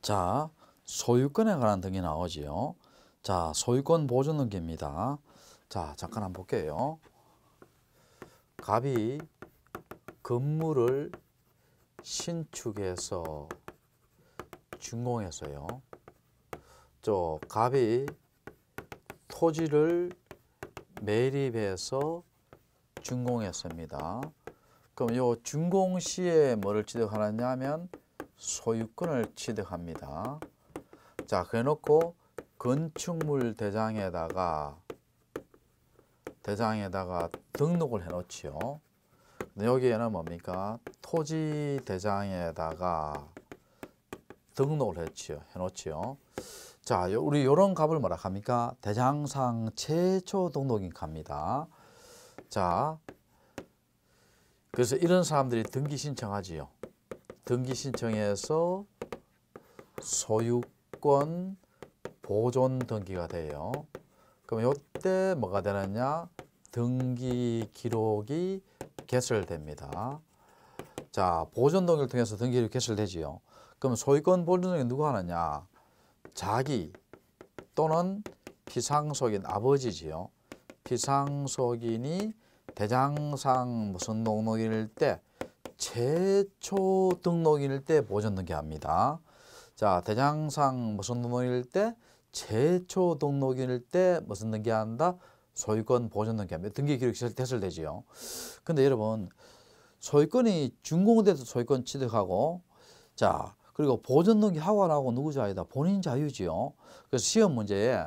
자, 소유권에 관한 등이 나오지요. 자, 소유권 보존 등기입니다. 자, 잠깐 한번 볼게요. 갑이 건물을 신축해서 준공했어요. 저 갑이 토지를 매립해서 준공했습니다. 그럼 요 준공 시에 뭐를 지적하느냐 하면 소유권을 취득합니다. 자, 그래놓고 건축물 대장에다가 대장에다가 등록을 해놓지요. 여기에는 뭡니까? 토지 대장에다가 등록을 했지요. 해놓지요. 자, 우리 요런 값을 뭐라 합니까? 대장상 최초 등록인 값니다 자, 그래서 이런 사람들이 등기 신청하지요. 등기 신청해서 소유권 보존 등기가 돼요. 그럼 이때 뭐가 되느냐? 등기 기록이 개설됩니다. 자, 보존 등기를 통해서 등기를 개설되지요. 그럼 소유권 보존 등기 누구 하느냐? 자기 또는 피상속인 아버지지요. 피상속인이 대장상 무슨 목록일 때 최초 등록일 때보전 등기합니다. 자, 대장상 무슨 등록일 때 최초 등록일 때 무슨 등기한다? 소유권 보존 등기합니다. 등기 기록 됐을 되지요. 근데 여러분 소유권이 준공돼서 소유권 취득하고 자 그리고 보존 등기하고 안 하고 누구 자유다? 본인 자유지요. 그래서 시험 문제에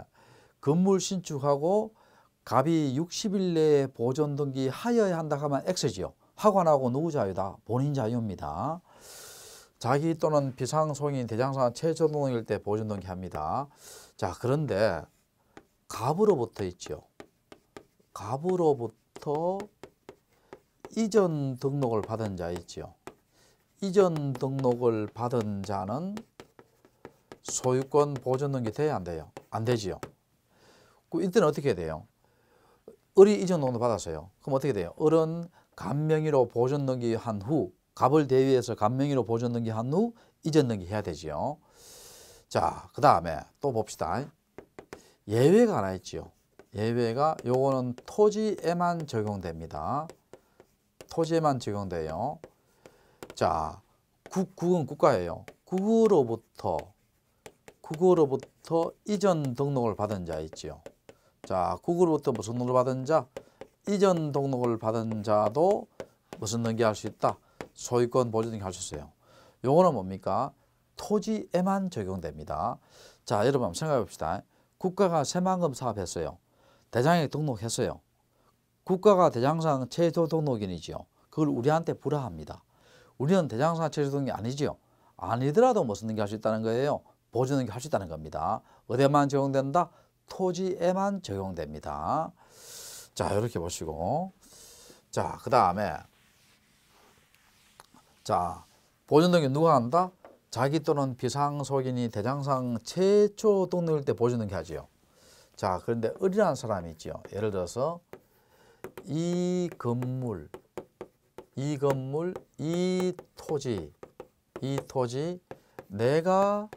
건물 신축하고 갑이 60일 내에 보존 등기하여야 한다 하면 X지요. 파관하고 누구 자유다? 본인 자유입니다. 자기 또는 비상송인 대장상 최저동일 때 보존등기합니다. 자 그런데 갑으로부터 있죠. 갑으로부터 이전 등록을 받은 자있지 이전 등록을 받은 자는 소유권 보존 등기 돼야 안 돼요? 안 되지요. 그 이때는 어떻게 돼요? 을이 이전 등록 받았어요. 그럼 어떻게 돼요? 을은 간명이로 보존 넘기한 후 갑을 대위해서 간명이로 보존 넘기한 후 이전 넘기 해야 되지요. 자, 그 다음에 또 봅시다. 예외가 하나 있지요. 예외가 요거는 토지에만 적용됩니다. 토지에만 적용돼요. 자, 국, 국은 국가예요. 국으로부터 국으로부터 이전 등록을 받은 자 있지요. 자, 국으로부터 무슨 등록을 받은 자? 이전 등록을 받은 자도 무슨 등기할 수 있다? 소유권 보조 등기할 수 있어요. 요거는 뭡니까? 토지에만 적용됩니다. 자, 여러분 한번 생각해 봅시다. 국가가 새만금 사업했어요. 대장에 등록했어요. 국가가 대장상 최소 등록인이지요. 그걸 우리한테 불화합니다. 우리는 대장상 최소 등록이 아니지요. 아니더라도 무슨 등기할 수 있다는 거예요. 보조 등기할 수 있다는 겁니다. 어디에만 적용된다? 토지에만 적용됩니다. 자 이렇게 보시고 자그 다음에 자 보존 등기 누가 한다? 자기 또는 비상속인이 대장상 최초 등록일 때 보존 등기 하지요. 자 그런데 을이라는 사람이 있지 예를 들어서 이 건물 이 건물 이 토지 이 토지 내가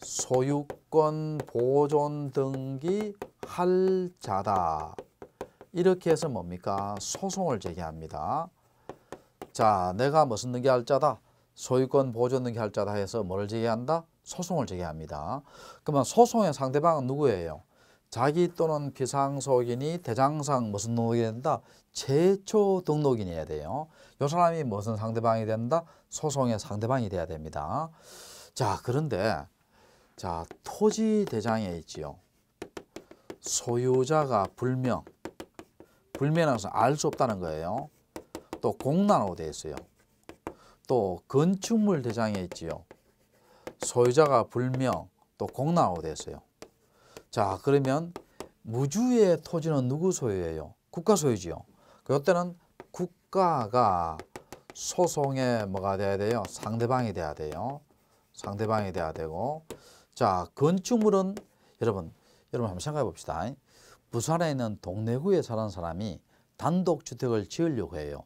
소유권 보존 등기 할 자다. 이렇게 해서 뭡니까? 소송을 제기합니다. 자, 내가 무슨 등기할 자다? 소유권 보조 등기할 자다 해서 뭐 제기한다? 소송을 제기합니다. 그러면 소송의 상대방은 누구예요? 자기 또는 비상속인이 대장상 무슨 등록이 된다? 최초 등록인이어야 돼요. 이 사람이 무슨 상대방이 된다? 소송의 상대방이 돼야 됩니다. 자, 그런데 자 토지 대장에 있지요. 소유자가 불명, 불면한 것은 알수 없다는 거예요. 또 공란으로 되어 있어요. 또 건축물 대장에 있지요. 소유자가 불명 또 공란으로 되어 있어요. 자 그러면 무주의 토지는 누구 소유예요? 국가 소유지요. 그때는 국가가 소송에 뭐가 돼야 돼요? 상대방이 돼야 돼요. 상대방이 돼야 되고 자 건축물은 여러분 여러분 한번 생각해 봅시다. 부산에 있는 동래구에 사는 사람이 단독주택을 지으려고 해요.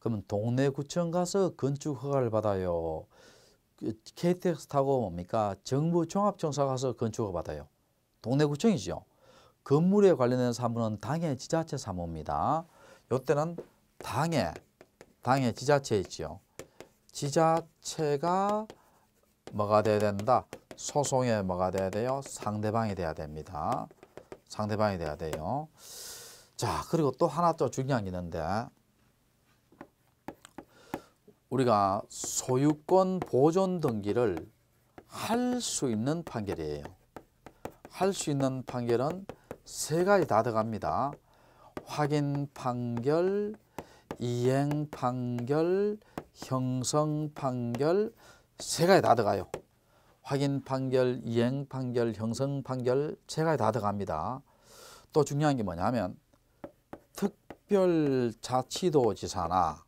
그러면 동래구청 가서 건축 허가를 받아요. KTX 그 타고 뭡니까? 정부 종합청사 가서 건축을 받아요. 동래구청이죠. 건물에 관련된 사무는 당의 지자체 사무입니다. 요때는 당의 당의 지자체 있지요. 지자체가 뭐가 돼야 된다? 소송에 뭐가 돼야 돼요? 상대방이 돼야 됩니다. 상대방이 돼야 돼요. 자, 그리고 또 하나 더 중요한 게 있는데 우리가 소유권 보존 등기를 할 수 있는 판결이에요. 할 수 있는 판결은 세 가지 다 들어갑니다. 확인 판결, 이행 판결, 형성 판결 세 가지 다 들어가요. 확인 판결, 이행 판결, 형성 판결 체가 다 들어갑니다. 또 중요한 게 뭐냐면 특별자치도지사나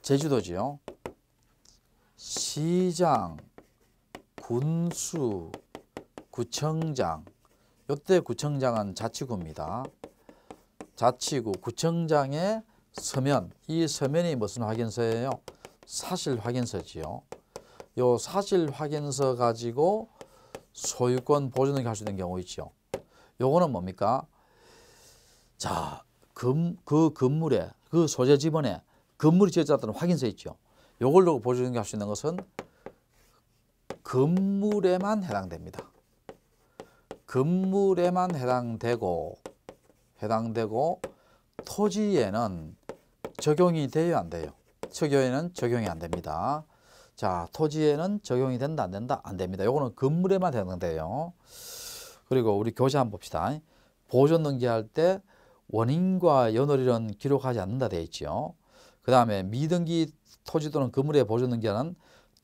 제주도지요. 시장, 군수, 구청장 요때 구청장은 자치구입니다. 자치구 구청장의 서면 이 서면이 무슨 확인서예요? 사실 확인서지요. 요 사실 확인서 가지고 소유권 보존을 할 수 있는 경우 있죠. 요거는 뭡니까? 자, 금, 그 건물에 그 소재 지번에 건물이 지어졌다는 확인서 있죠. 요걸로 보존을 할 수 있는 것은 건물에만 해당됩니다. 건물에만 해당되고 해당되고 토지에는 적용이 되어안 돼요. 적용에는 적용이 안 됩니다. 자, 토지에는 적용이 된다, 안 된다, 안 됩니다. 요거는 건물에만 되는데요. 그리고 우리 교재 한번 봅시다. 보존 등기할 때 원인과 연월일은 기록하지 않는다 되어 있지그 다음에 미등기 토지 또는 건물에 보존 등기하는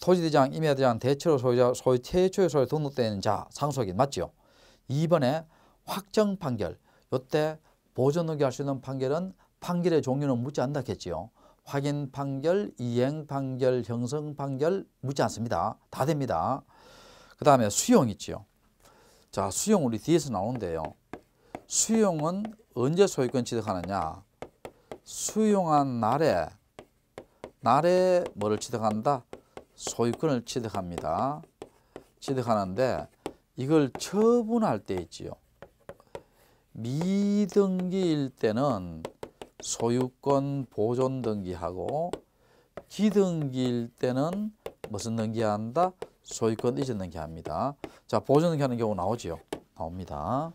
토지대장, 임야대장, 대체로 소유자, 소유 최초의 소유 등록된 자, 상속인 맞지 2번에 확정 판결, 요때 보존 등기할 수 있는 판결은 판결의 종류는 묻지 않다겠지요. 확인 판결, 이행 판결, 형성 판결 묻지 않습니다. 다 됩니다. 그 다음에 수용 있지 자, 수용 우리 뒤에서 나오는데요. 수용은 언제 소유권 취득하느냐? 수용한 날에 날에 뭐를 취득한다? 소유권을 취득합니다. 취득하는데 이걸 처분할 때 있지요. 미등기일 때는 소유권 보존 등기하고 기등기일 때는 무슨 등기한다? 소유권 이전 등기합니다. 자, 보존 등기하는 경우 나오지요. 나옵니다.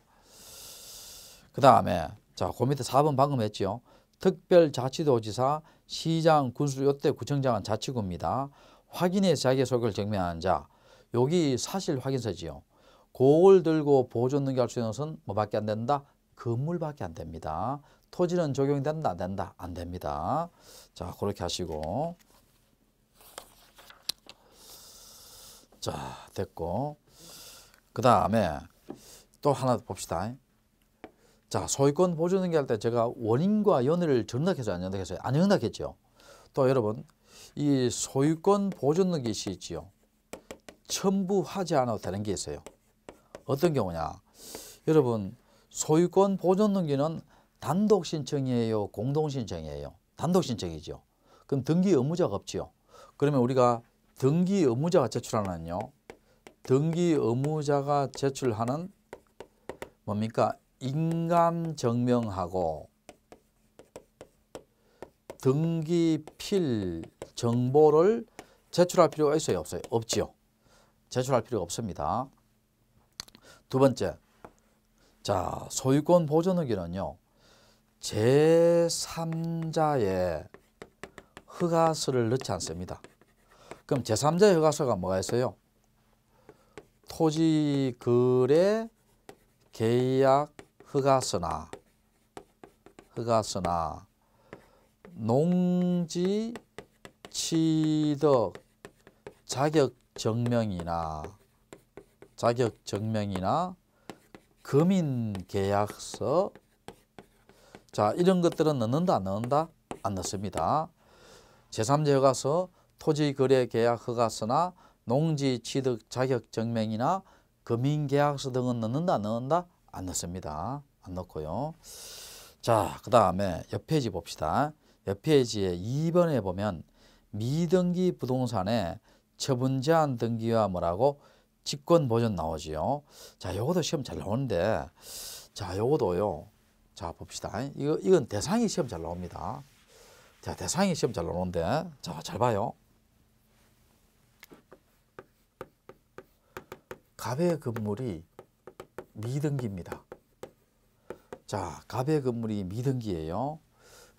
그 다음에 자, 그 밑에 4번 방금 했지요. 특별자치도지사, 시장, 군수, 요때 구청장은 자치구입니다. 확인해 서 자기 소유권을 증명한 자. 여기 사실 확인서지요. 그을 들고 보존 등기할 수 있는 것은 뭐밖에 안 된다? 건물밖에 안 됩니다. 토지는 적용된다 이안 된다 안 됩니다. 자 그렇게 하시고 자 됐고 그 다음에 또 하나 봅시다. 자 소유권 보존등기 할 때 제가 원인과 연을 정락해서 안정락했어안 정락했죠. 또 여러분 이 소유권 보존등기 시지요. 첨부하지 않아도 되는 게 있어요. 어떤 경우냐. 여러분 소유권 보존등기는 단독 신청이에요? 공동 신청이에요? 단독 신청이죠. 그럼 등기 의무자가 없지요. 그러면 우리가 등기 의무자가 제출하는요. 등기 의무자가 제출하는 뭡니까? 인감 증명하고 등기 필 정보를 제출할 필요가 있어요? 없어요? 없지요. 제출할 필요가 없습니다. 두 번째, 자 소유권 보존의기는요. 제3자의 허가서를 넣지 않습니다. 그럼 제3자의 흑화서가 뭐가 있어요? 토지거래 계약 흑화서나 흑화서나 농지 취득 자격 증명이나 자격 증명이나 금인 계약서 자 이런 것들은 넣는다 넣는다 안 넣습니다. 제3제 허가서 토지 거래 계약 허가서나 농지 취득 자격 증명이나 금융 계약서 등은 넣는다 넣는다 안 넣습니다. 안 넣고요. 자, 그 다음에 옆 페이지 봅시다. 옆 페이지에 2번에 보면 미등기 부동산의 처분 제한 등기와 뭐라고 직권 보전 나오지요. 자, 요것도 시험 잘 나오는데 자, 요것도요. 자 봅시다. 이거 이건 대상이 시험 잘 나옵니다. 자 대상이 시험 잘 나오는데 자잘 봐요. 갑의 건물이 미등기입니다. 자 갑의 건물이 미등기예요.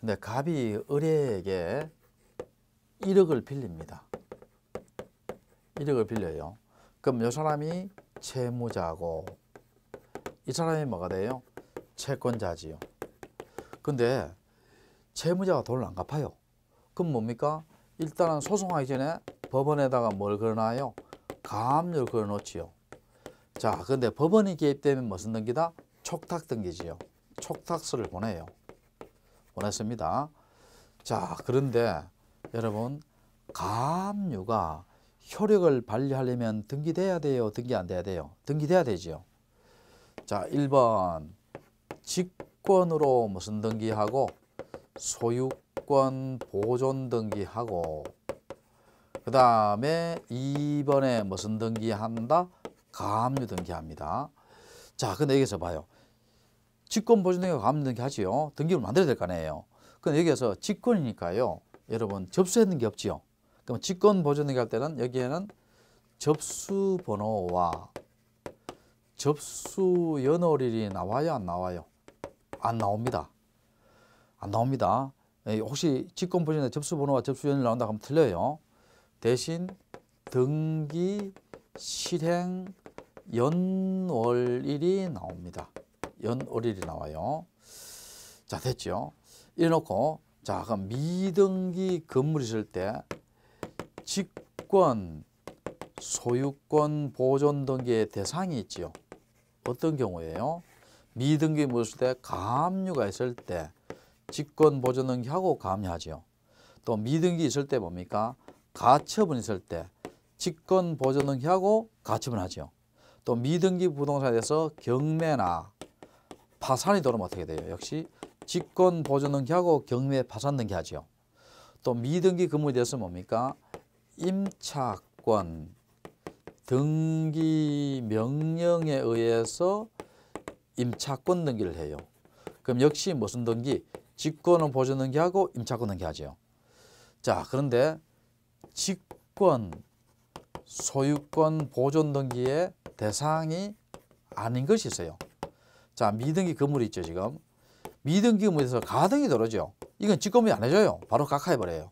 근데 갑이 을에게 1억을 빌립니다. 1억을 빌려요. 그럼 이 사람이 채무자고 이 사람이 뭐가 돼요? 채권자지요. 근데 채무자가 돈을 안 갚아요. 그럼 뭡니까? 일단은 소송하기 전에 법원에다가 뭘 걸어놔요? 가압류를 걸어놓지요. 자, 근데 법원이 개입되면 무슨 등기다? 촉탁 등기지요. 촉탁서를 보내요. 보냈습니다. 자, 그런데 여러분 가압류가 효력을 발휘하려면 등기돼야 돼요? 등기 안 돼야 돼요? 등기돼야 되지요. 자, 1번 직권으로 무슨 등기하고 소유권 보존 등기하고 그 다음에 2번에 무슨 등기한다? 가압류 등기합니다. 자, 근데 여기서 봐요. 직권 보존 등기와 가압류 등기하지요. 등기를 만들어야 될 거 아니에요. 근데 여기에서 직권이니까요. 여러분 접수했는 게 없지요. 그럼 직권 보존 등기할 때는 여기에는 접수 번호와 접수 연월일이 나와요 안 나와요? 안 나옵니다. 안 나옵니다. 예, 혹시 직권 보전에 접수 번호와 접수 연이 나온다 하면 틀려요. 대신 등기 실행 연월일이 나옵니다. 연월일이 나와요. 자 됐죠. 이래놓고 자 그럼 미등기 건물 있을 때 직권, 소유권 보존 등기의 대상이 있지요. 어떤 경우예요? 미등기 무엇일 때감압류가 있을 때 직권 보존등기하고 감압하지요또 미등기 있을 때 뭡니까? 가처분 있을 때 직권 보존등기하고 가처분하지또 미등기 부동산에 대해서 경매나 파산이 들면 어떻게 돼요? 역시 직권 보존등기하고 경매 파산 등기하지또 미등기 건물에 대해서 뭡니까? 임차권 등기 명령에 의해서 임차권 등기를 해요. 그럼 역시 무슨 등기? 직권은 보존 등기하고 임차권 등기하죠. 자, 그런데 직권, 소유권 보존 등기의 대상이 아닌 것이 있어요. 자, 미등기 건물이 있죠, 지금. 미등기 건물에서 가등이 들어죠. 이건 직권이 안 해줘요. 바로 깎아버려요.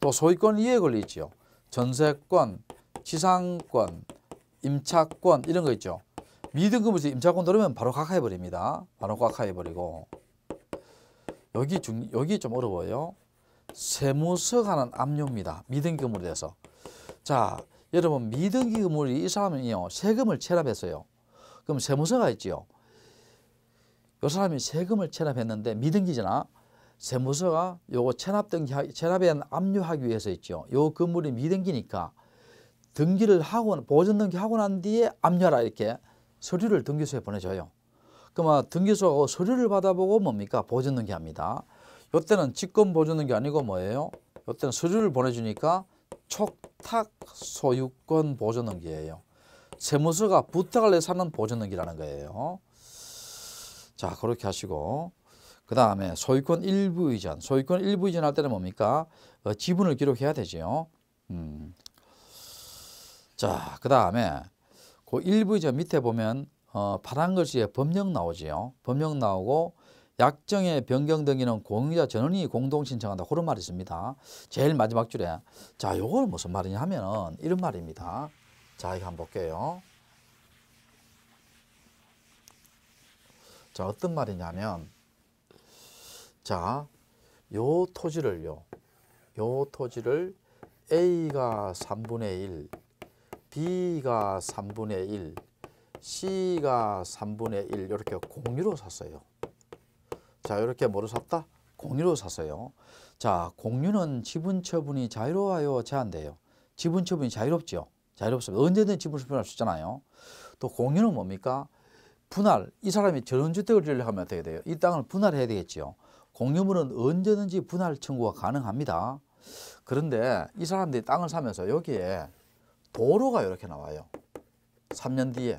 또 소유권 이해 권리 있죠. 전세권, 지상권, 임차권 이런 거 있죠. 미등급에서 임차권 들으면 바로 각하해버립니다. 바로 각하해버리고 여기 중 여기 좀 어려워요. 세무서 가한 압류입니다. 미등급금으로 돼서. 자, 여러분 미등기금물이 이 사람은요 세금을 체납했어요. 그럼 세무서가 있지요. 이 사람이 세금을 체납했는데 미등기잖아. 세무서가 요거 체납 등기 체납에 압류하기 위해서 있죠. 요 건물이 미등기니까 등기를 하고 보전 등기 하고 난 뒤에 압류하라 이렇게 서류를 등기소에 보내줘요. 그러면 등기소 서류를 받아보고 뭡니까? 보존등기 합니다. 요때는 직권 보존등기 아니고 뭐예요? 요때는 서류를 보내주니까 촉탁 소유권 보존등기예요. 세무서가 부탁을 해서 하는 보존등기라는 거예요. 자 그렇게 하시고 그 다음에 소유권 일부 이전 소유권 일부 이전할 때는 뭡니까? 어, 지분을 기록해야 되지 음. 자그 다음에 그1부이 밑에 보면 어, 파란 글씨에 법령 나오지요. 법령 나오고 약정의 변경 등기는 공유자 전원이 공동 신청한다. 그런 말이 있습니다. 제일 마지막 줄에 자, 요걸 무슨 말이냐 하면은 이런 말입니다. 자, 이거 한번 볼게요. 자, 어떤 말이냐면 자, 요 토지를요. 요 토지를 A가 3분의 1, B가 3분의 1, C가 3분의 1 이렇게 공유로 샀어요. 자 이렇게 뭐로 샀다? 공유로 샀어요. 자 공유는 지분 처분이 자유로워요 제한돼요. 지분 처분이 자유롭죠. 자유롭습니다. 언제든 지분 처분할 수 있잖아요. 또 공유는 뭡니까? 분할, 이 사람이 전원주택을 지으려고 하면 어떻게 돼요? 이 땅을 분할해야 되겠죠. 공유물은 언제든지 분할 청구가 가능합니다. 그런데 이 사람들이 땅을 사면서 여기에 도로가 이렇게 나와요. 3년 뒤에.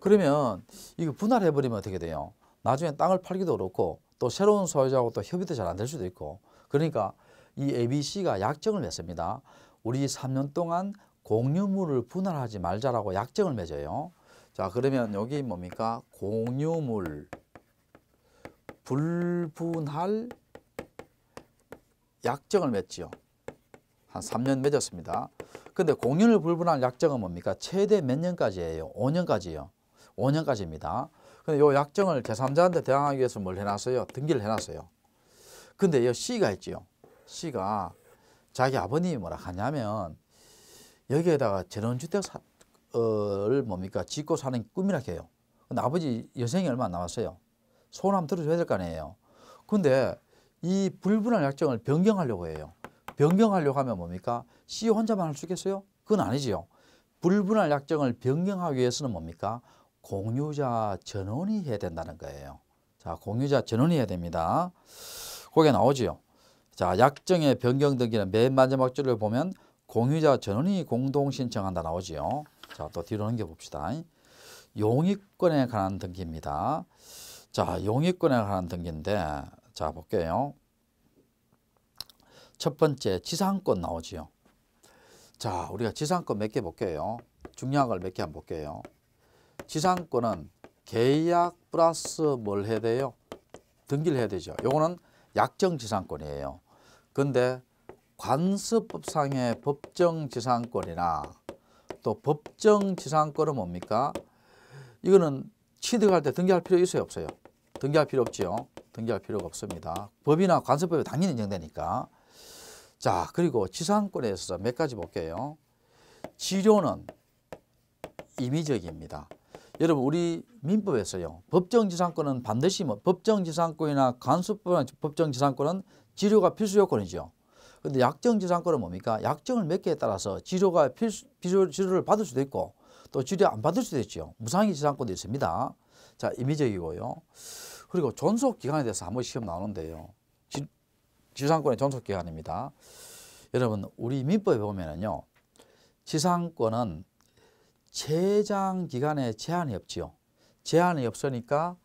그러면 이거 분할해버리면 어떻게 돼요? 나중에 땅을 팔기도 그렇고 또 새로운 소유자하고 또 협의도 잘 안 될 수도 있고 그러니까 이 ABC가 약정을 맺습니다. 우리 3년 동안 공유물을 분할하지 말자라고 약정을 맺어요. 자 그러면 여기 뭡니까? 공유물 불분할 약정을 맺지요. 한 3년 맺었습니다. 근데 공연을 불분한 약정은 뭡니까? 최대 몇 년까지예요? 5년까지요. 5년까지입니다. 근데 요 약정을 제3자한테 대항하기 위해서 뭘 해놨어요? 등기를 해놨어요. 근데 요 C가 있지요. C가 자기 아버님이 뭐라 하냐면 여기에다가 재원주택을 뭡니까? 짓고 사는 꿈이라 해요. 근데 아버지 여생이 얼마 안 남았어요. 소원 한번 들어줘야 될 거 아니에요. 근데 이불분한 약정을 변경하려고 해요. 변경하려고 하면 뭡니까? C 혼자만 할 수 있겠어요? 그건 아니지요. 불분할 약정을 변경하기 위해서는 뭡니까? 공유자 전원이 해야 된다는 거예요. 자, 공유자 전원이 해야 됩니다. 거기에 나오지요. 자, 약정의 변경 등기는 맨 마지막 줄을 보면 공유자 전원이 공동 신청한다 나오지요. 자, 또 뒤로 넘겨 봅시다. 용익권에 관한 등기입니다. 자, 용익권에 관한 등기인데 자, 볼게요. 첫 번째 지상권 나오지요. 자 우리가 지상권 몇 개 볼게요. 중요한 걸 몇개 한번 볼게요. 지상권은 계약 플러스 뭘 해야 돼요? 등기를 해야 되죠. 요거는 약정지상권이에요. 근데 관습법상의 법정지상권이나 또 법정지상권은 뭡니까? 이거는 취득할 때 등기할 필요 있어요? 없어요? 등기할 필요 없지요. 등기할 필요가 없습니다. 법이나 관습법이 당연히 인정되니까. 자, 그리고 지상권에 있어서 몇 가지 볼게요. 치료는 임의적입니다. 여러분 우리 민법에서요. 법정지상권은 반드시 뭐 법정지상권이나 간수법이나 법정지상권은 치료가 필수 요건이죠. 근데 약정지상권은 뭡니까? 약정을 몇개에 따라서 치료가 필수, 필요 치료를 받을 수도 있고 또 치료 안 받을 수도 있죠. 무상의 지상권도 있습니다. 자, 임의적이고요. 그리고 존속기간에 대해서 한번 시험 나오는데요. 지상권의 존속기간입니다. 여러분 우리 민법에 보면은요. 지상권은 최장 기간에 제한이 없지요. 제한이 없으니까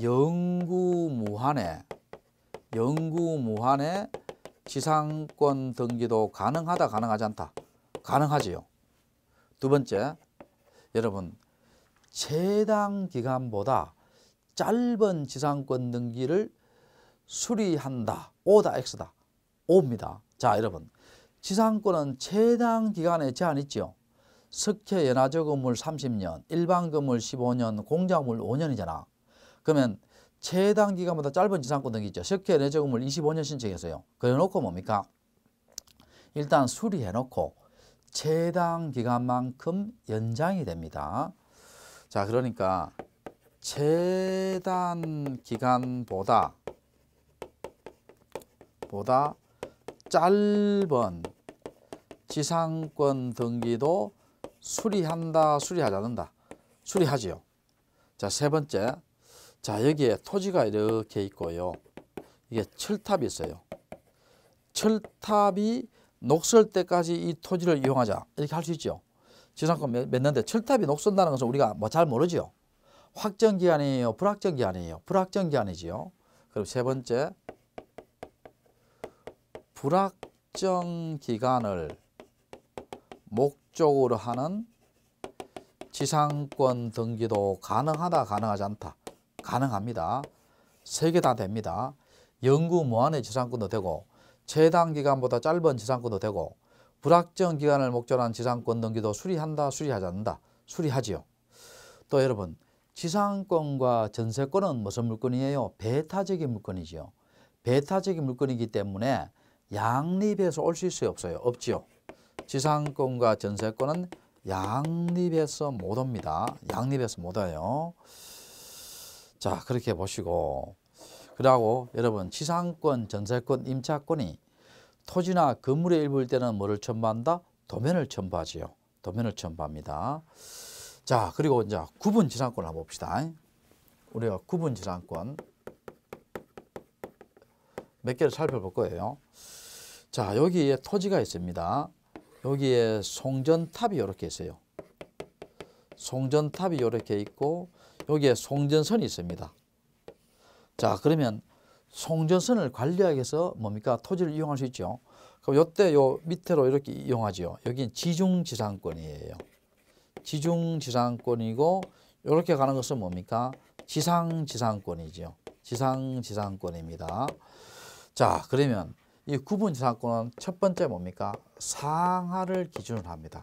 영구무한에 영구무한에 지상권 등기도 가능하다 가능하지 않다. 가능하지요. 두 번째 여러분 최단 기간보다 짧은 지상권 등기를 수리한다. 오다 X다. 오니다자 여러분 지상권은 최단 기간에 제한 있지 석회 연화조 건물 30년, 일반 건물 15년, 공작물 5년이잖아. 그러면 최단 기간보다 짧은 지상권 등기 죠 석회 연화조 건물 25년 신청해서요. 그래놓고 뭡니까? 일단 수리해놓고 최단 기간만큼 연장이 됩니다. 자 그러니까 최단 기간보다 보다 짧은 지상권 등기도 수리한다, 수리하지 않는다. 수리하지요. 자, 세 번째. 자, 여기에 토지가 이렇게 있고요. 이게 철탑이 있어요. 철탑이 녹슬 때까지 이 토지를 이용하자. 이렇게 할 수 있죠. 지상권 맺는데 철탑이 녹슨다는 것은 우리가 뭐 잘 모르죠. 확정기한이에요? 불확정기한이에요? 불확정기한이지요. 그럼 세 번째, 불확정 기간을 목적으로 하는 지상권 등기도 가능하다 가능하지 않다 가능합니다. 세 개 다 됩니다. 연구 무한의 지상권도 되고 최단 기간보다 짧은 지상권도 되고 불확정 기간을 목적으로 한 지상권 등기도 수리한다 수리하지 않는다 수리하지요. 또 여러분 지상권과 전세권은 무슨 물건이에요? 배타적인 물건이지요. 배타적인 물건이기 때문에 양립해서 올 수 있어요? 없어요? 없지 지상권과 전세권은 양립해서 못 옵니다. 양립해서 못 와요. 자 그렇게 보시고 그리고 여러분 지상권, 전세권, 임차권이 토지나 건물의 일부일 때는 뭐를 첨부한다? 도면을 첨부하지요. 도면을 첨부합니다. 자 그리고 이제 구분 지상권 한번 봅시다. 우리가 구분 지상권 몇 개를 살펴볼 거예요. 자 여기에 토지가 있습니다. 여기에 송전탑이 이렇게 있어요. 송전탑이 이렇게 있고 여기에 송전선이 있습니다. 자 그러면 송전선을 관리하기 위해서 뭡니까? 토지를 이용할 수 있죠. 그럼 이때 요 밑으로 이렇게 이용하지요. 여긴 지중지상권이에요. 지중지상권이고 이렇게 가는 것은 뭡니까? 지상지상권이죠. 지상지상권입니다. 자 그러면 이 구분지상권은 첫 번째 뭡니까? 상하를 기준으로 합니다.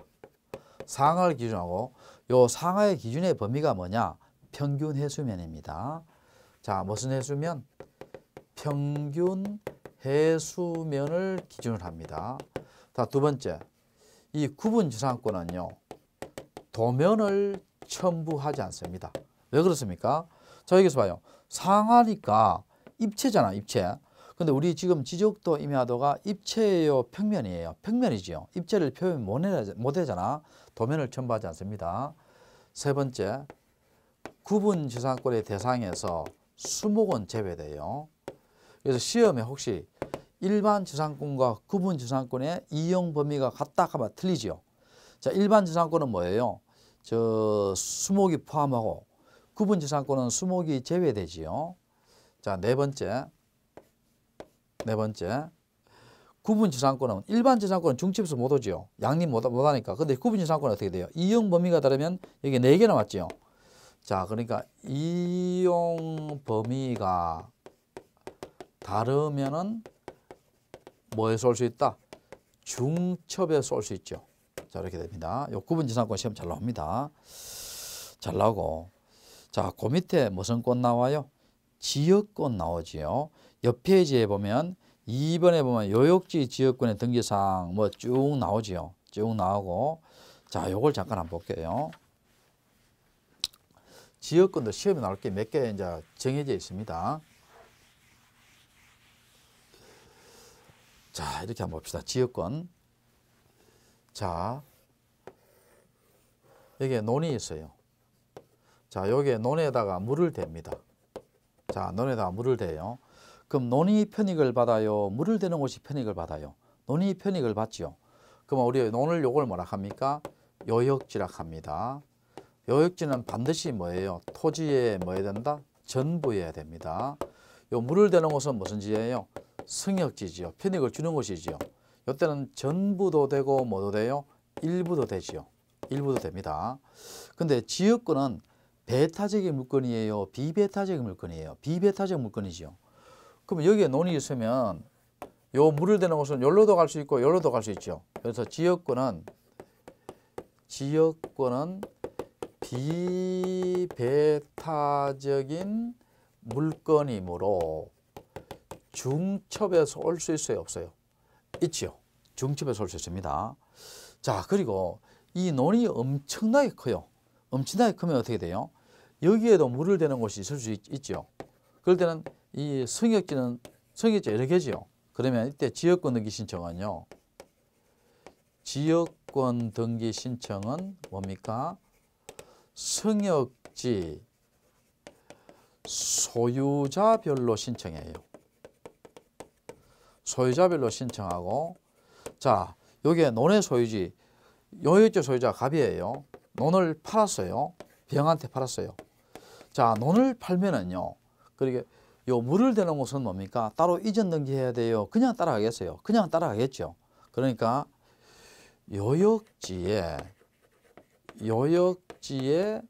상하를 기준하고 요 상하의 기준의 범위가 뭐냐? 평균 해수면입니다. 자, 무슨 해수면? 평균 해수면을 기준으로 합니다. 자, 두 번째. 이 구분지상권은요. 도면을 첨부하지 않습니다. 왜 그렇습니까? 자, 여기서 봐요. 상하니까 입체잖아, 입체. 근데 우리 지금 지적도 임야도가 입체예요, 평면이에요. 평면이지요. 입체를 표현 못 해잖아. 도면을 첨부하지 않습니다. 세 번째, 구분 지상권의 대상에서 수목은 제외돼요. 그래서 시험에 혹시 일반 지상권과 구분 지상권의 이용 범위가 같다 하면 틀리지요. 자, 일반 지상권은 뭐예요? 저 수목이 포함하고 구분 지상권은 수목이 제외되지요. 자, 네 번째. 네 번째 구분 지상권은 일반 지상권은 중첩에서 못 오지요. 양립 못, 못 하니까. 근데 구분 지상권은 어떻게 돼요? 이용 범위가 다르면 여기 네개 나왔지요. 자, 그러니까 이용 범위가 다르면은 뭐에 쏠 수 있다? 중첩에 쏠 수 있죠. 자, 이렇게 됩니다. 요 구분 지상권 시험 잘 나옵니다. 잘 나오고. 자, 그 밑에 무슨 권 나와요? 지역권 나오지요. 옆 페이지에 보면 2번에 보면 요역지 지역권의 등기사항 뭐 쭉 나오지요. 쭉 나오고 자 요걸 잠깐 한번 볼게요. 지역권도 시험에 나올 게 몇 개 이제 정해져 있습니다. 자 이렇게 한번 봅시다. 지역권 자 여기에 논이 있어요. 자 여기에 논에다가 물을 댑니다. 자 논에다가 물을 대요. 그럼 논의 편익을 받아요. 물을 대는 곳이 편익을 받아요. 논의 편익을 받지요. 그럼 우리 논을 요걸 뭐라 합니까? 요역지라 합니다. 요역지는 반드시 뭐예요? 토지에 뭐해야 된다? 전부해야 됩니다. 요 물을 대는 곳은 무슨 지예요? 승역지지요. 편익을 주는 곳이지요. 요때는 전부도 되고 뭐도 돼요? 일부도 되지요. 일부도 됩니다. 근데 지역권은 베타적인 물건이에요. 비베타적인 물건이에요. 비베타적 물건이지요. 그럼 여기에 논이 있으면 요 물을 대는 곳은 열로도 갈 수 있고 열로도 갈 수 있죠. 그래서 지역권은 지역권은 비배타적인 물건이므로 중첩에서 올 수 있어요? 없어요? 있죠. 중첩에서 올 수 있습니다. 자, 그리고 이 논이 엄청나게 커요. 엄청나게 크면 어떻게 돼요? 여기에도 물을 대는 곳이 있을 수 있, 죠 그럴 때는 이 성역지는 성역지 여러 개지요. 그러면 이때 지역권 등기 신청은요. 지역권 등기 신청은 뭡니까? 성역지 소유자별로 신청해요. 소유자별로 신청하고 자여기 논의 소유지 요역지 소유자 갑이에요. 논을 팔았어요. 병한테 팔았어요. 자 논을 팔면은요. 그러게 그러니까 요 물을 대는 곳은 뭡니까? 따로 이전 등기해야 돼요. 그냥 따라가겠어요. 그냥 따라가겠죠. 그러니까 요역지에 요역지에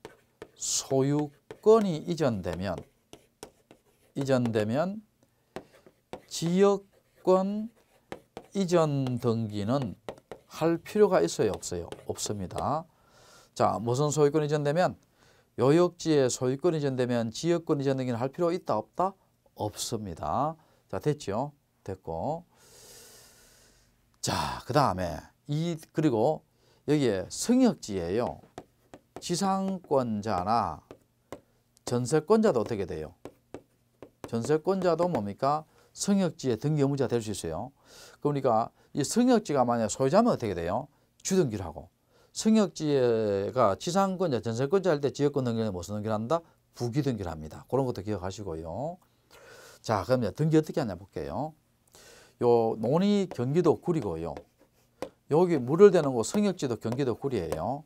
소유권이 이전되면 이전되면 지역권 이전 등기는 할 필요가 있어요, 없어요? 없습니다. 자, 무슨 소유권 이전되면 요역지에 소유권 이전되면 지역권 이전 등기는 할 필요 있다, 없다? 없습니다. 자, 됐죠? 됐고. 자, 그 다음에 이 그리고 여기에 성역지예요. 지상권자나 전세권자도 어떻게 돼요? 전세권자도 뭡니까? 성역지의 등기 의무자 될 수 있어요. 그러니까 이 성역지가 만약 소유자면 어떻게 돼요? 주등기를 하고 성역지가 지상권자, 전세권자 할때 지역권 등기를 못 쓰는 기를 한다? 부기등기를 합니다. 그런 것도 기억하시고요. 자, 그럼 등기 어떻게 하냐 볼게요. 요 논이 경기도 구리고요. 여기 물을 대는 곳 성역지도 경기도 구리예요.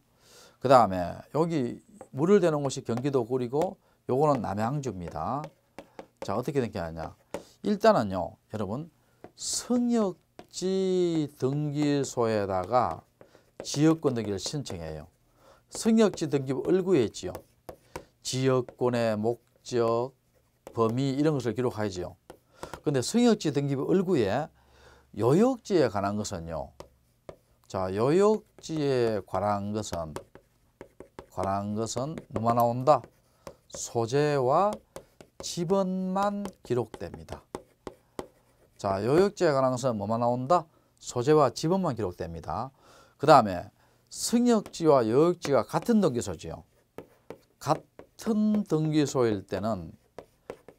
그 다음에 여기 물을 대는 곳이 경기도 구리고 요거는 남양주입니다. 자, 어떻게 된게아냐 일단은요, 여러분, 성역지 등기소에다가 지역권 등기를 신청해요. 성역지 등기 얼구에 지요 지역권의 목적, 범위 이런 것을 기록하지요. 근데 성역지 등기부 얼구에 요역지에 관한 것은요. 자, 요역지에 관한 것은 관한 것은 뭐만 나온다? 소재와 지번만 기록됩니다. 자, 요역지에 관한 것은 뭐만 나온다? 소재와 지번만 기록됩니다. 그 다음에 승역지와 여역지가 같은 등기소지요. 같은 등기소일 때는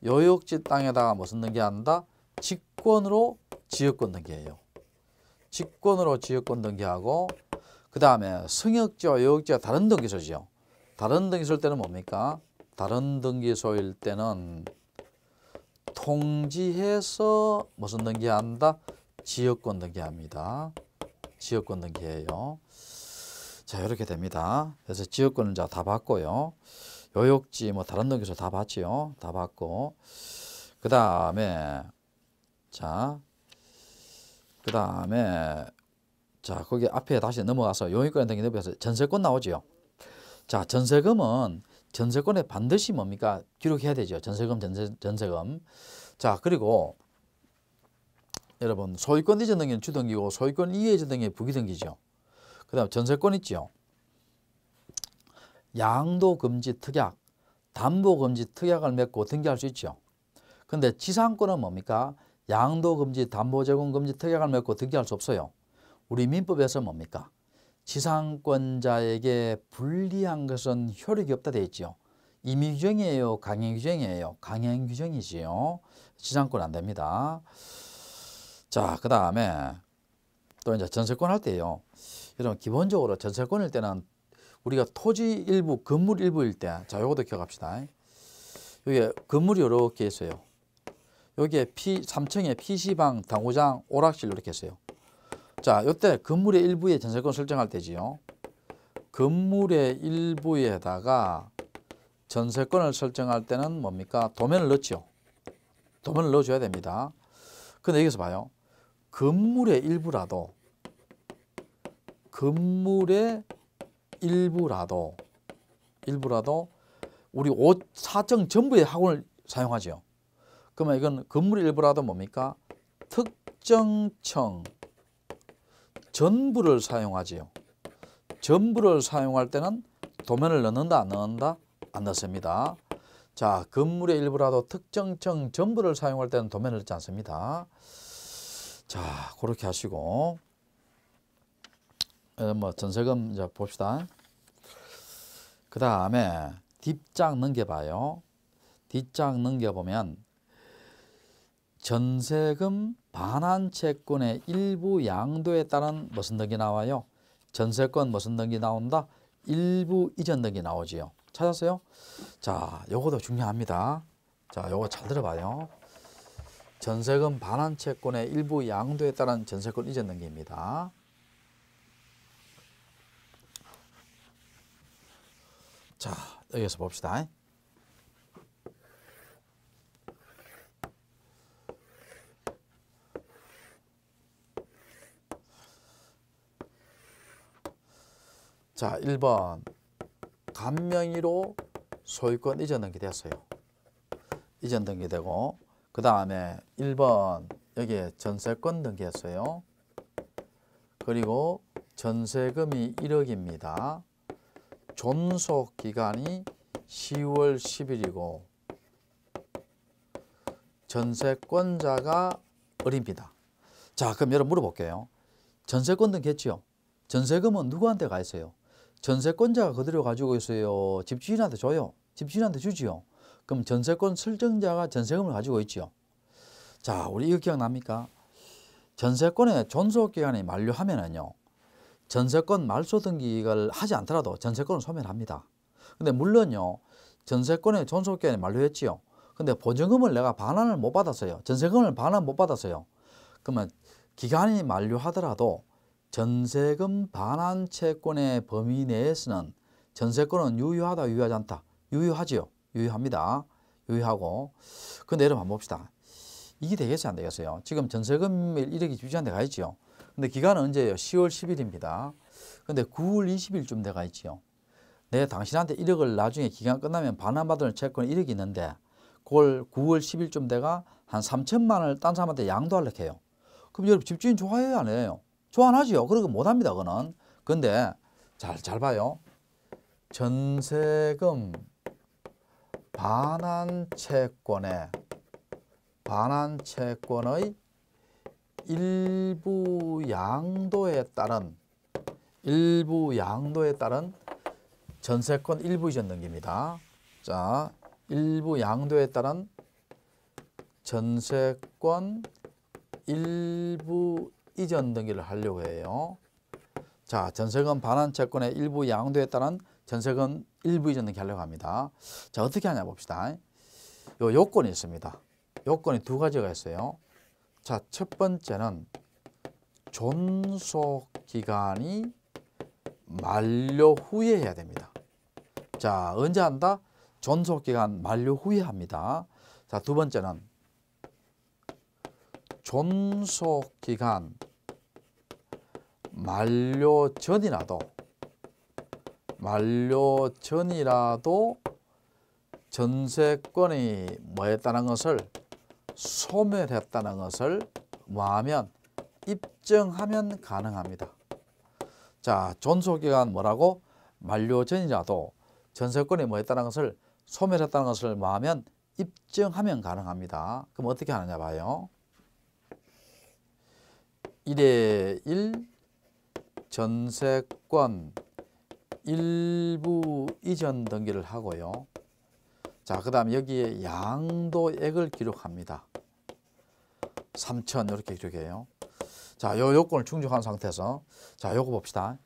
여역지 유 땅에다가 무슨 뭐 등기한다? 직권으로 지역권 등기해요. 직권으로 지역권 등기하고 그 다음에 승역지와 여역지가 다른 등기소지요. 다른 등기소일 때는 뭡니까? 다른 등기소일 때는 통지해서 무슨 뭐 등기한다? 지역권 등기합니다. 지역권 등기예요. 자 이렇게 됩니다. 그래서 지역권은 다 봤고요. 요역지 뭐 다른 등기소 다 봤지요. 다 봤고 그 다음에 자 그 다음에 자 거기 앞에 다시 넘어가서 용의권 등기 넘어가서 전세권 나오지요. 자 전세금은 전세권에 반드시 뭡니까 기록해야 되죠. 전세금 전세, 전세금 자 그리고 여러분 소유권 이전 등기는 주등기고 소유권 이해 전 등기는 부기등기죠. 그 다음 전세권 있죠. 양도 금지 특약, 담보 금지 특약을 맺고 등기할 수 있죠. 근데 지상권은 뭡니까? 양도 금지, 담보 제공 금지 특약을 맺고 등기할 수 없어요. 우리 민법에서 뭡니까? 지상권자에게 불리한 것은 효력이 없다 되어 있지요. 임의 규정이에요, 강행 규정이에요. 강행 규정이지요. 지상권 안 됩니다. 자, 그다음에 또 이제 전세권 할 때요. 여러분 기본적으로 전세권일 때는 우리가 토지 일부, 건물 일부일 때, 자, 요것도 기억합시다. 여기 건물이 이렇게 있어요. 여기에 P, 3층에 PC방, 당구장, 오락실 이렇게 있어요. 자, 요때 건물의 일부에 전세권 설정할 때지요. 건물의 일부에다가 전세권을 설정할 때는 뭡니까? 도면을 넣죠. 도면을 넣어줘야 됩니다. 근데 여기서 봐요. 건물의 일부라도 건물의 일부라도 일부라도 우리 옷사정 전부의 학원을 사용하죠. 그러면 이건 건물 일부라도 뭡니까? 특정청 전부를 사용하지요. 전부를 사용할 때는 도면을 넣는다 안 넣는다 안 넣습니다. 자 건물의 일부라도 특정청 전부를 사용할 때는 도면을 넣지 않습니다. 자 그렇게 하시고 어, 뭐 전세금 이제 봅시다. 그 다음에 뒷장 넘겨봐요. 뒷장 넘겨보면 전세금 반환 채권의 일부 양도에 따른 무슨 등이 나와요? 전세권 무슨 등이 나온다? 일부 이전 등이 나오지요. 찾았어요? 자, 요것도 중요합니다. 자, 요거 잘 들어봐요. 전세금 반환 채권의 일부 양도에 따른 전세권 이전 등기입니다. 자, 여기서 봅시다. 자, 1번 감명이로 소유권 이전 등기됐어요. 이전 등기되고 그 다음에 1번 여기에 전세권 등기했어요. 그리고 전세금이 1억입니다. 존속 기간이 10월 10일이고 전세권자가 을입니다. 자, 그럼 여러분 물어볼게요. 전세권등 겠지요? 전세금은 누구한테 가 있어요? 전세권자가 그대로 가지고 있어요. 집주인한테 줘요. 집주인한테 주지요. 그럼 전세권 설정자가 전세금을 가지고 있지요. 자, 우리 이거 기억납니까? 전세권의 존속기간이 만료하면은요. 전세권 말소 등기를 하지 않더라도 전세권을 소멸합니다. 근데 물론요. 전세권의 존속기한이 만료했지요. 근데 보증금을 내가 반환을 못 받았어요. 전세금을 반환 못 받았어요. 그러면 기간이 만료하더라도 전세금 반환 채권의 범위 내에서는 전세권은 유효하다 유효하지 않다. 유효하지요. 유효합니다. 유효하고 근데 여러분 한번 봅시다. 이게 되겠어요 안 되겠어요? 지금 전세금을 1억이 유지한 데가 있지요. 근데 기간은 언제예요? 10월 10일입니다. 근데 9월 20일쯤 돼가 있지요. 내 당신한테 1억을 나중에 기간 끝나면 반환받을 채권 1억이 있는데 그걸 9월 10일쯤 돼가 한 3천만 원을 딴 사람한테 양도하려 해요. 그럼 여러분 집주인 좋아해요? 안 해요? 좋아 안 하지요. 그러고 못합니다. 그거는. 근데 잘, 잘 봐요. 전세금 반환 채권에 반환 채권의 일부 양도에 따른 일부 양도에 따른 전세권 일부 이전 등기입니다. 자, 일부 양도에 따른 전세권 일부 이전 등기를 하려고 해요. 자, 전세금 반환 채권의 일부 양도에 따른 전세금 일부 이전 등기 하려고 합니다. 자, 어떻게 하냐 봅시다. 요 요건이 있습니다. 요건이 두 가지가 있어요. 자, 첫 번째는 존속 기간이 만료 후에 해야 됩니다. 자, 언제 한다? 존속 기간 만료 후에 합니다. 자, 두 번째는 존속 기간 만료 전이라도 만료 전이라도 전세권이 뭐에 따른 것을 소멸했다는 것을 뭐하면 입증하면 가능합니다. 자, 존속기간 뭐라고? 만료 전이라도 전세권이 뭐했다는 것을 소멸했다는 것을 뭐하면 입증하면 가능합니다. 그럼 어떻게 하느냐 봐요. 1에 1 전세권 일부 이전 등기를 하고요. 자, 그 다음 여기에 양도액을 기록합니다. 3천 이렇게 기록해요. 자, 요 요건을 충족한 상태에서 자, 요거 봅시다.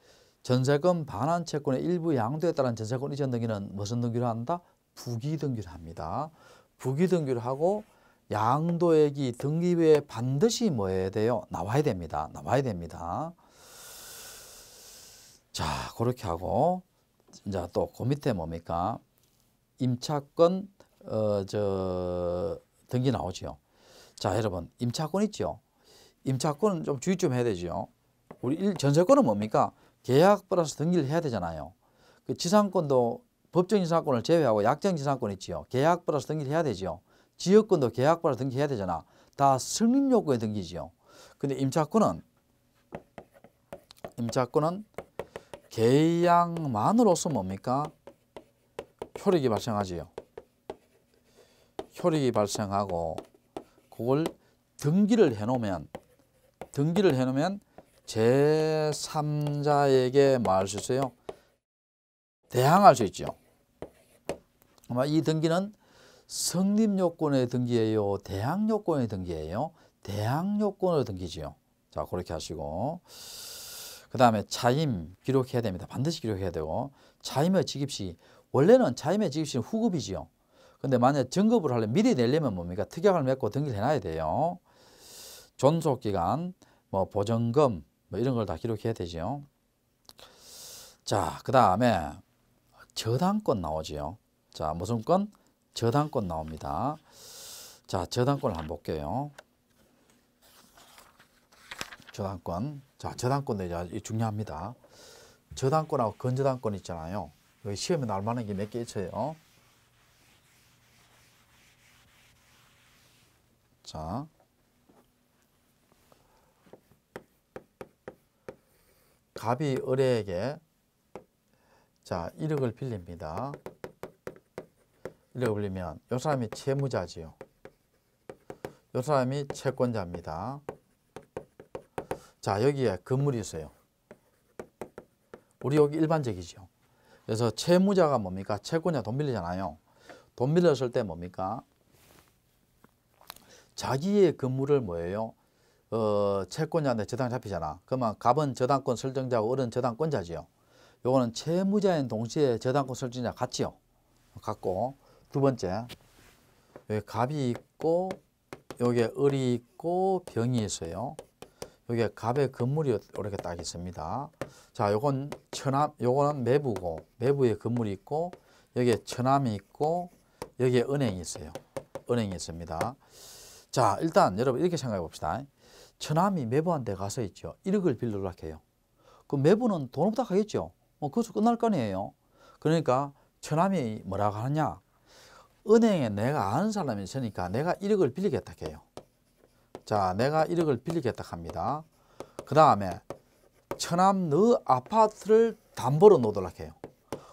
전세금 반환 채권의 일부 양도에 따른 전세권 이전 등기는 무슨 등기를 한다? 부기 등기를 합니다. 부기 등기를 하고 양도액이 등기부에 반드시 뭐 해야 돼요? 나와야 됩니다. 나와야 됩니다. 자, 그렇게 하고 이또그 밑에 뭡니까? 임차권 어저 등기 나오지요. 자 여러분 임차권 있죠. 임차권은 좀 주의 좀 해야 되죠. 우리 일, 전세권은 뭡니까? 계약 플러스 등기를 해야 되잖아요. 그 지상권도 법정 지상권을 제외하고 약정 지상권 있지요. 계약 플러스 등기를 해야 되지요. 지역권도 계약 플러스 등기해야 되잖아. 다 승립 요건에 등기지요. 근데 임차권은 임차권은 계약만으로서 뭡니까? 효력이 발생하지요. 효력이 발생하고 그걸 등기를 해놓으면 등기를 해놓으면 제3자에게 말할 수 있어요. 대항할 수 있죠. 아마 이 등기는 성립요건의 등기예요. 대항요건의 등기예요. 대항요건의 등기지요. 자 그렇게 하시고 그 다음에 차임 기록해야 됩니다. 반드시 기록해야 되고 차임의 지급시 원래는 자임의 지급시는 후급이지요. 근데 만약 증급을 하려면 미리 내려면 뭡니까? 특약을 맺고 등기를 해놔야 돼요. 존속기간, 뭐 보증금 뭐 이런 걸 다 기록해야 되지요. 자, 그 다음에 저당권 나오지요. 자, 무슨 건? 저당권 나옵니다. 자, 저당권을 한번 볼게요. 저당권. 자, 저당권도 이제 중요합니다. 저당권하고 건저당권 있잖아요. 그 시험에 나올 만한 게 몇 개 있어요. 자. 갑이 을에게 자, 1억을 빌립니다. 1억을 빌리면 요 사람이 채무자지요. 요 사람이 채권자입니다. 자, 여기에 건물이 있어요. 우리 여기 일반적이죠. 그래서 채무자가 뭡니까? 채권자 돈 빌리잖아요. 돈 빌렸을 때 뭡니까? 자기의 건물을 뭐예요? 어, 채권자한테 저당 잡히잖아. 그러면 갑은 저당권 설정자고 을은 저당권자지요. 요거는 채무자인 동시에 저당권 설정자 같지요. 같고 두 번째 여기 갑이 있고 여기 을이 있고 병이 있어요. 여기에 갑의 건물이 이렇게 딱 있습니다. 자, 요건 천암, 요거는 매부고, 매부에 건물이 있고, 여기에 천암이 있고, 여기에 은행이 있어요. 은행이 있습니다. 자, 일단 여러분 이렇게 생각해 봅시다. 천암이 매부한테 가서 있죠. 1억을 빌려라 해요. 그 매부는 돈 없다 하겠죠. 뭐, 그것도 끝날 거 아니에요. 그러니까 천암이 뭐라고 하느냐. 은행에 내가 아는 사람이 있으니까 내가 1억을 빌리겠다 해요. 자, 내가 1억을 빌리겠다 합니다. 그 다음에 천암 너 아파트를 담보로 놓으라 해요.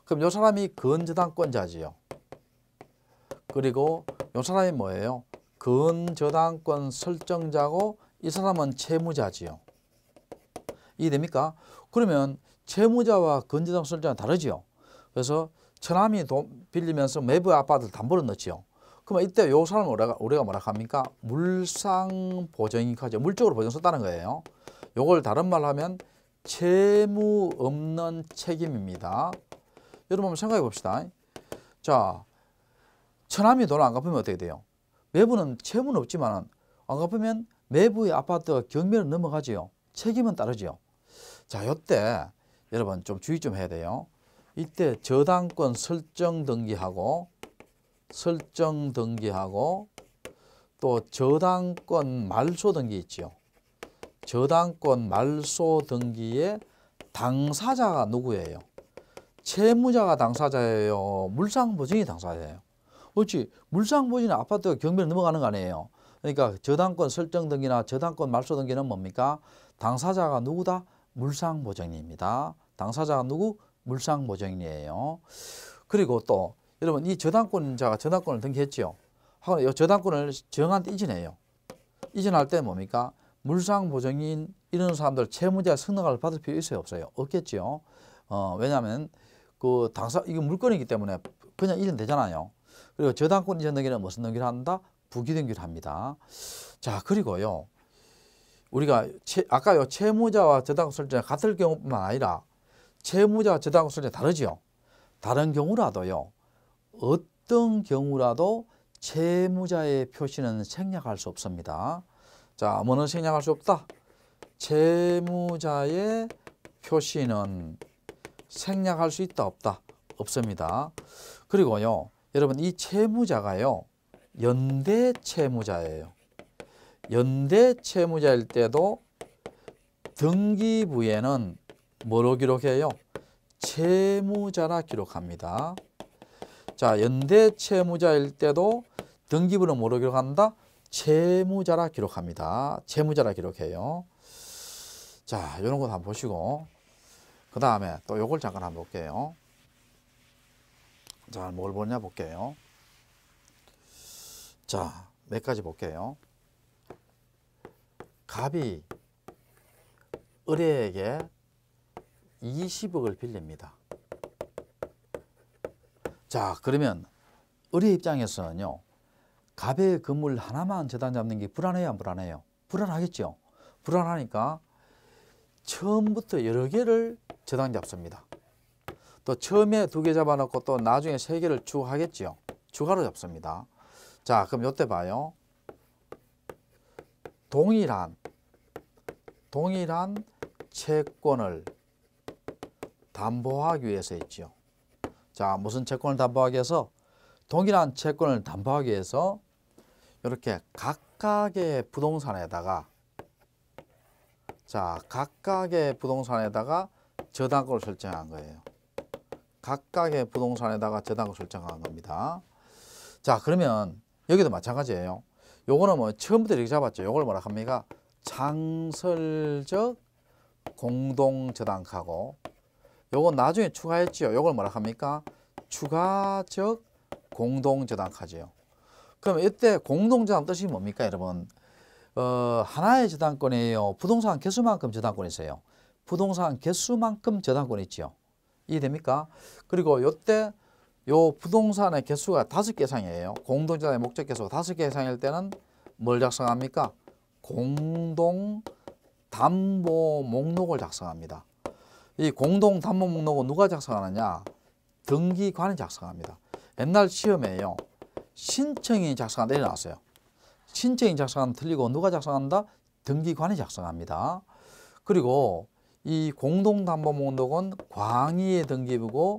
그럼 요 사람이 건저당권자지요. 그리고 요 사람이 뭐예요? 건저당권 설정자고 이 사람은 채무자지요. 이해됩니까? 그러면 채무자와 건저당 설정자는 다르지요. 그래서 천암이 빌리면서 매부 아파트를 담보로 넣지요. 그러면 이때 요 사람 우리가, 우리가 뭐라 합니까? 물상 보증이하죠 물적으로 보증 썼다는 거예요. 요걸 다른 말로 하면 채무 없는 책임입니다. 여러분 한번 생각해 봅시다. 자, 처남이 돈안 갚으면 어떻게 돼요? 매부는 채무는 없지만 안 갚으면 매부의 아파트가 경매로 넘어가지요. 책임은 따르지요. 자, 요때 여러분 좀 주의 좀 해야 돼요. 이때 저당권 설정 등기하고 설정 등기하고 또 저당권 말소 등기 있죠. 저당권 말소 등기의 당사자가 누구예요? 채무자가 당사자예요. 물상보증이 당사자예요. 그렇지. 물상보증은 아파트가 경매로 넘어가는 거 아니에요. 그러니까 저당권 설정 등기나 저당권 말소 등기는 뭡니까? 당사자가 누구다? 물상보증입니다 당사자가 누구? 물상보증이에요 그리고 또 여러분 이 저당권자가 저당권을 등기했죠. 하고 이 저당권을 정한 이전해요. 이전할 때 뭡니까? 물상보증인 이런 사람들 채무자 승낙을 받을 필요 있어요 없어요? 없겠지 어, 왜냐하면 그 당사 이거 물건이기 때문에 그냥 이전 되잖아요. 그리고 저당권 이전 등기는 무슨 등기를 한다? 부기등기를 합니다. 자 그리고요. 우리가 채, 아까 요 채무자와 저당권 설정 같을 경우뿐만 아니라 채무자와 저당권 설정다르지 다른 경우라도요. 어떤 경우라도 채무자의 표시는 생략할 수 없습니다. 자, 뭐는 생략할 수 없다. 채무자의 표시는 생략할 수 있다 없다 없습니다. 그리고요. 여러분 이 채무자가요. 연대 채무자예요. 연대 채무자일 때도 등기부에는 뭐로 기록해요? 채무자라 기록합니다. 자, 연대 채무자일 때도 등기부는 뭐로 기록한다? 채무자라 기록합니다. 채무자라 기록해요. 자, 이런 것 한번 보시고 그 다음에 또 요걸 잠깐 한번 볼게요. 자, 뭘 보냐 볼게요. 자, 몇 가지 볼게요. 갑이 을에게 20억을 빌립니다. 자 그러면 우리 입장에서는요. 갑의 건물 하나만 재단 잡는 게 불안해요 안 불안해요? 불안하겠죠. 불안하니까 처음부터 여러 개를 재단 잡습니다. 또 처음에 두 개 잡아놓고 또 나중에 세 개를 추가하겠죠 추가로 잡습니다. 자 그럼 요때 봐요. 동일한 동일한 채권을 담보하기 위해서 했죠 자, 무슨 채권을 담보하기 위해서? 동일한 채권을 담보하기 위해서 이렇게 각각의 부동산에다가 자, 각각의 부동산에다가 저당권을 설정한 거예요. 각각의 부동산에다가 저당권 설정한 겁니다. 자, 그러면 여기도 마찬가지예요. 요거는 뭐 처음부터 이렇게 잡았죠. 요걸 뭐라 합니까? 창설적 공동저당하고 요건 나중에 추가했지요. 요걸 뭐라 합니까? 추가적 공동저당화지요. 그럼 이때 공동저당 뜻이 뭡니까 여러분? 어, 하나의 저당권이에요. 부동산 개수만큼 저당권이세요. 부동산 개수만큼 저당권이 있지요. 이해됩니까? 그리고 요때 요 부동산의 개수가 다섯 개 이상이에요. 공동저당의 목적 개수가 다섯 개 이상일 때는 뭘 작성합니까? 공동 담보 목록을 작성합니다. 이 공동 담보 목록은 누가 작성하느냐? 등기관이 작성합니다. 옛날 시험에요. 신청인이 작성한다 일어났어요. 신청인 작성한 틀리고 누가 작성한다? 등기관이 작성합니다. 그리고 이 공동담보 목록은 광의의 등기부고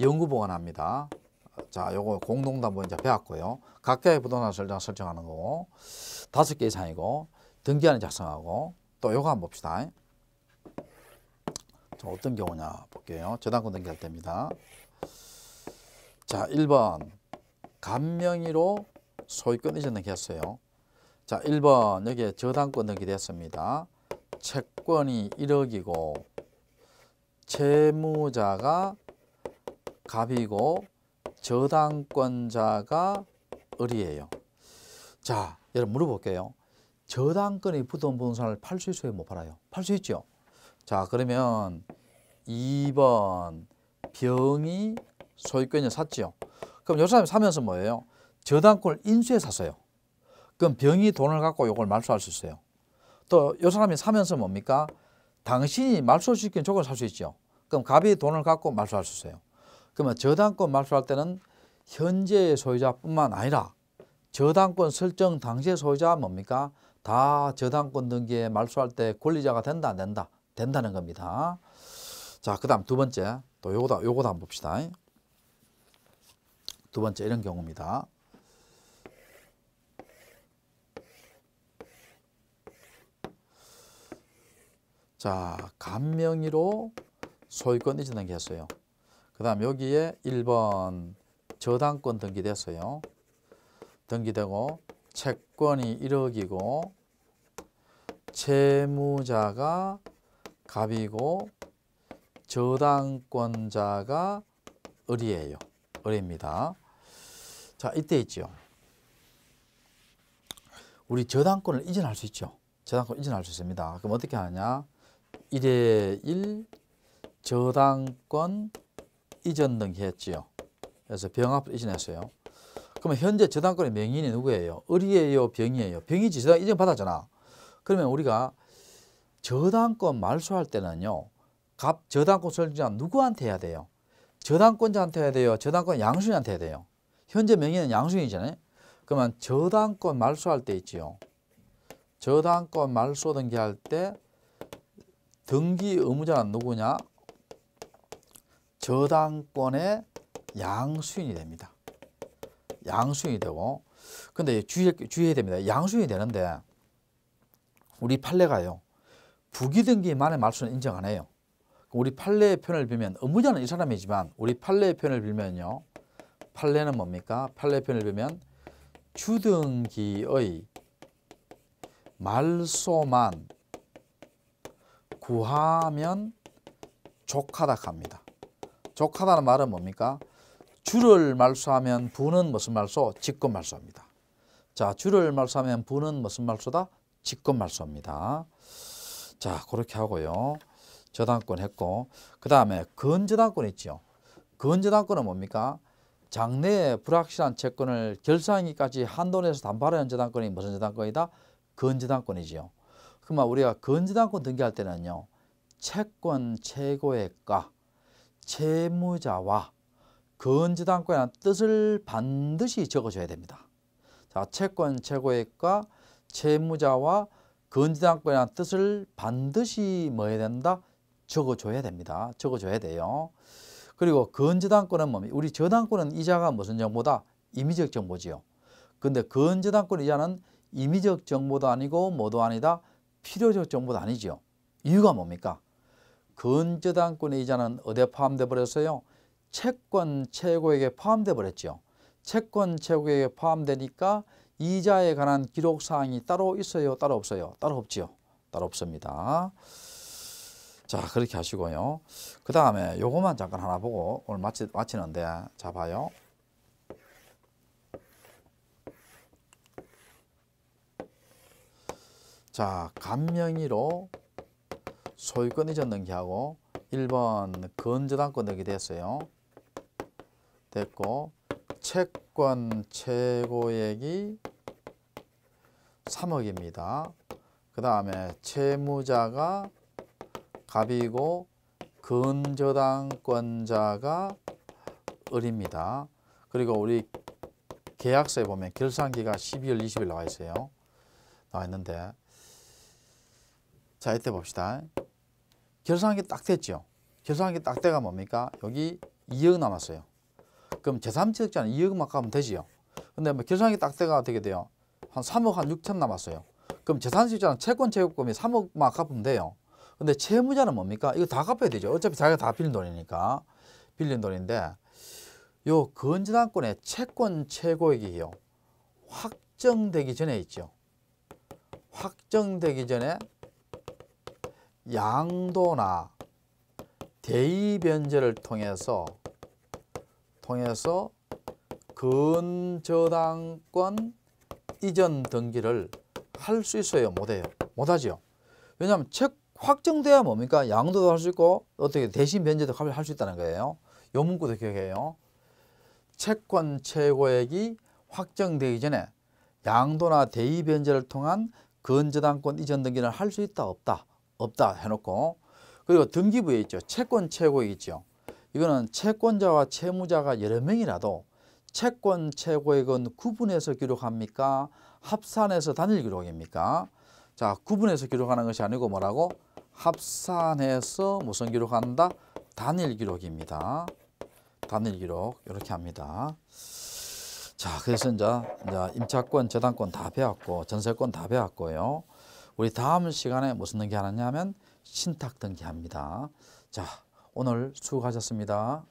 연구 보관합니다. 자, 요거 공동담보 이제 배웠고요. 각자의 부동산 설정 설정하는 거고 다섯 개 이상이고 등기안을 작성하고 또 요거 한번 봅시다. 어떤 경우냐 볼게요. 저당권 등기할 때입니다. 자, 1번 간명의로 소유권 이전 등기했어요. 자, 1번 여기에 저당권 등기됐습니다. 채권이 1억이고 채무자가 갑이고 저당권자가 을이에요. 자, 여러분 물어볼게요. 저당권이 붙은 산을팔 수 있어요? 못 팔아요? 팔 수 있죠? 자 그러면 2번 병이 소유권을 샀지요. 그럼 요 사람이 사면서 뭐예요? 저당권을 인수해 샀어요. 그럼 병이 돈을 갖고 요걸 말소할 수 있어요. 또요 사람이 사면서 뭡니까? 당신이 말소시킨 조건을 살수 있죠. 그럼 갑이 돈을 갖고 말소할 수 있어요. 그러면 저당권 말소할 때는 현재의 소유자뿐만 아니라 저당권 설정 당시의 소유자 뭡니까? 다 저당권 등기에 말소할 때 권리자가 된다 안 된다 된다는 겁니다. 자, 그 다음 두 번째, 또 요거다, 요거다 한번 봅시다. 두 번째 이런 경우입니다. 자, 간명의로 소유권 이전 등기했어요. 그 다음 여기에 1번 저당권 등기됐어요. 등기되고 채권이 1억이고 채무자가 갑이고 저당권자가 을이에요. 을입니다. 자, 이때 있죠. 우리 저당권을 이전할 수 있죠. 저당권 이전할 수 있습니다. 그럼 어떻게 하냐? 1에 1 저당권 이전 등 했지요. 그래서 병합 이전했어요. 그러면 현재 저당권의 명인이 누구예요? 을이에요? 병이에요? 병이지. 저당 이전 받았잖아. 그러면 우리가 저당권 말소할 때는요. 갑 저당권 설정자 누구한테 해야 돼요? 저당권자한테 해야 돼요. 저당권 양수인한테 해야 돼요. 현재 명의는 양수인이잖아요. 그러면 저당권 말소할 때 있지요. 저당권 말소 등기할 때 등기 의무자는 누구냐? 저당권의 양수인이 됩니다. 양수인이 되고 근데 주의, 주의해야 됩니다. 양수인이 되는데 우리 판례가요. 부기등기만의 말수는 인정 안 해요. 우리 판례의 표현을 빌면 업무자는 이 사람이지만 우리 판례의 표현을 빌면요. 판례는 뭡니까? 판례의 표현을 빌면 주등기의 말소만 구하면 족하다 합니다. 족하다는 말은 뭡니까? 주를 말소하면 부는 무슨 말소? 직권 말소입니다. 자, 주를 말소하면 부는 무슨 말소다? 직권 말소입니다. 자 그렇게 하고요. 저당권 했고 그 다음에 건저당권 있죠. 건저당권은 뭡니까? 장래에 불확실한 채권을 결산하기까지 한돈에서 담보하는 저당권이 무슨 저당권이다? 건저당권이지요. 그러면 우리가 건저당권 등기할 때는요. 채권 최고액과 채무자와 건저당권이라는 뜻을 반드시 적어줘야 됩니다. 자, 채권 최고액과 채무자와 건진학교란 뜻을 반드시 뭐 해야 된다? 적어줘야 됩니다. 적어줘야 돼요. 그리고 건저당권은 뭡 우리 저당권은 이자가 무슨 정보다? 임의적 정보지요. 근데 건저당권 이자는 임의적 정보도 아니고 뭐도 아니다? 필요적 정보도 아니지요. 이유가 뭡니까? 건저당권의 이자는 어디에 포함돼 버렸어요? 채권 최고액에 포함돼 버렸지 채권 최고액에 포함되니까 이자에 관한 기록사항이 따로 있어요? 따로 없어요? 따로 없지요? 따로 없습니다. 자 그렇게 하시고요. 그 다음에 요것만 잠깐 하나 보고 오늘 마치, 마치는데 자 봐요. 자 간명이로 소유권 이전 등기하고 1번 건전한건 등기 됐어요. 됐고 채권 최고액이 3억입니다. 그 다음에 채무자가 갑이고 근저당권자가 을입니다. 그리고 우리 계약서에 보면 결산기가 12월 20일 나와 있어요. 나와 있는데 자 이때 봅시다. 결산기 딱 됐죠. 결산기 딱 때가 뭡니까? 여기 2억 남았어요. 그럼 제3지역자는 2억만 가면 되지요. 근데 뭐 결산이 딱 때가 어게 돼요? 한 3억 한 6천 남았어요. 그럼 재산수익자는 채권 체납금이 3억만 갚으면 돼요. 근데 채무자는 뭡니까? 이거 다 갚아야 되죠. 어차피 자기가 다 빌린 돈이니까. 빌린 돈인데 요 건전한권의 채권 최고액이요. 확정되기 전에 있죠. 확정되기 전에 양도나 대의변제를 통해서 통해서 근저당권 이전 등기를 할 수 있어요? 못해요? 못하죠. 왜냐하면 책 확정돼야 뭡니까? 양도도 할 수 있고 어떻게 대신 변제도 할 수 있다는 거예요. 요 문구도 기억해요. 채권 최고액이 확정되기 전에 양도나 대의 변제를 통한 근저당권 이전 등기는 할 수 있다 없다 없다 해놓고 그리고 등기부에 있죠. 채권 최고액 있죠. 이거는 채권자와 채무자가 여러 명이라도 채권 최고액은 구분해서 기록합니까? 합산해서 단일 기록입니까? 자, 구분해서 기록하는 것이 아니고 뭐라고? 합산해서 무슨 기록한다? 단일 기록입니다. 단일 기록 이렇게 합니다. 자, 그래서 이제, 이제 임차권, 재단권 다 배웠고 전세권 다 배웠고요. 우리 다음 시간에 무슨 등기하느냐 하면 신탁 등기합니다. 자. 오늘 수고하셨습니다.